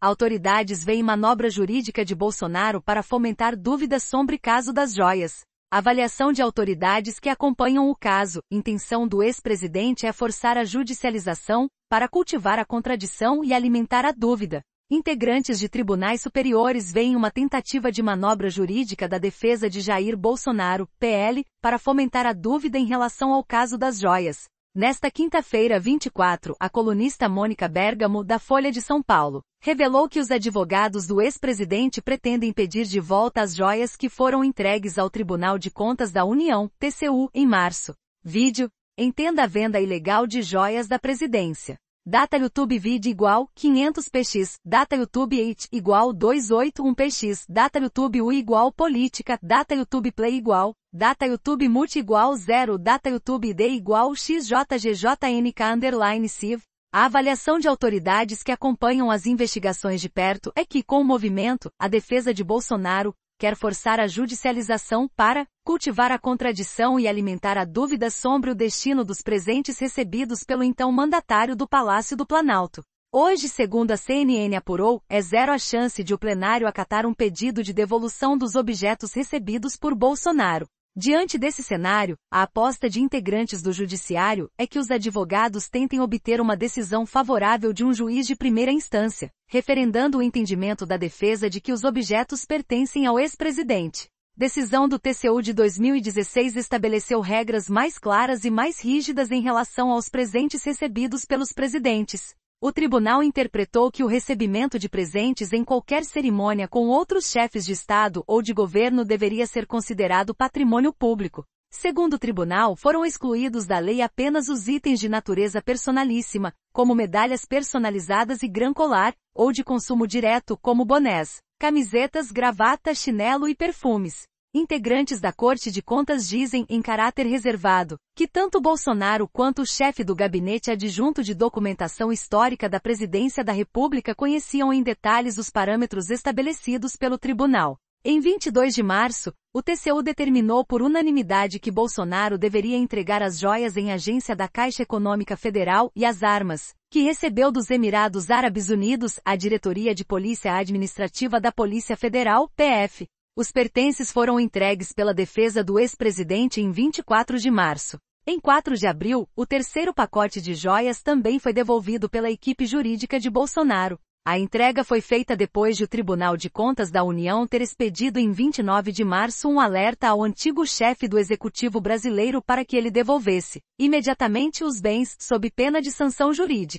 Autoridades veem manobra jurídica de Bolsonaro para fomentar dúvidas sobre caso das joias. Avaliação de autoridades que acompanham o caso. Intenção do ex-presidente é forçar a judicialização para cultivar a contradição e alimentar a dúvida. Integrantes de tribunais superiores veem uma tentativa de manobra jurídica da defesa de Jair Bolsonaro, PL, para fomentar a dúvida em relação ao caso das joias. Nesta quinta-feira 24, a colunista Mônica Bergamo, da Folha de São Paulo, revelou que os advogados do ex-presidente pretendem pedir de volta as joias que foram entregues ao Tribunal de Contas da União, TCU, em março. Vídeo: Entenda a venda ilegal de joias da presidência. Data YouTube Vid igual 500px, Data YouTube 8 igual 281px, Data YouTube U igual Política, Data YouTube Play igual, Data YouTube Multi igual 0, Data YouTube D igual XJGJNK underline CIV. A avaliação de autoridades que acompanham as investigações de perto é que, com o movimento, a defesa de Bolsonaro, quer forçar a judicialização para cultivar a contradição e alimentar a dúvida sobre o destino dos presentes recebidos pelo então mandatário do Palácio do Planalto. Hoje, segundo a CNN apurou, é zero a chance de o plenário acatar um pedido de devolução dos objetos recebidos por Bolsonaro. Diante desse cenário, a aposta de integrantes do judiciário é que os advogados tentem obter uma decisão favorável de um juiz de primeira instância, referendando o entendimento da defesa de que os objetos pertencem ao ex-presidente. Decisão do TCU de 2016 estabeleceu regras mais claras e mais rígidas em relação aos presentes recebidos pelos presidentes, o tribunal interpretou que o recebimento de presentes em qualquer cerimônia com outros chefes de Estado ou de governo deveria ser considerado patrimônio público. Segundo o tribunal, foram excluídos da lei apenas os itens de natureza personalíssima, como medalhas personalizadas e gran colar, ou de consumo direto, como bonés, camisetas, gravata, chinelo e perfumes. Integrantes da Corte de Contas dizem, em caráter reservado, que tanto Bolsonaro quanto o chefe do gabinete adjunto de documentação histórica da Presidência da República conheciam em detalhes os parâmetros estabelecidos pelo tribunal. Em 22 de março, o TCU determinou por unanimidade que Bolsonaro deveria entregar as joias em agência da Caixa Econômica Federal e as armas, que recebeu dos Emirados Árabes Unidos, a Diretoria de Polícia Administrativa da Polícia Federal, PF, os pertences foram entregues pela defesa do ex-presidente em 24 de março. Em 4 de abril, o terceiro pacote de joias também foi devolvido pela equipe jurídica de Bolsonaro. A entrega foi feita depois de o Tribunal de Contas da União ter expedido em 29 de março um alerta ao antigo chefe do Executivo brasileiro para que ele devolvesse, imediatamente, os bens, sob pena de sanção jurídica.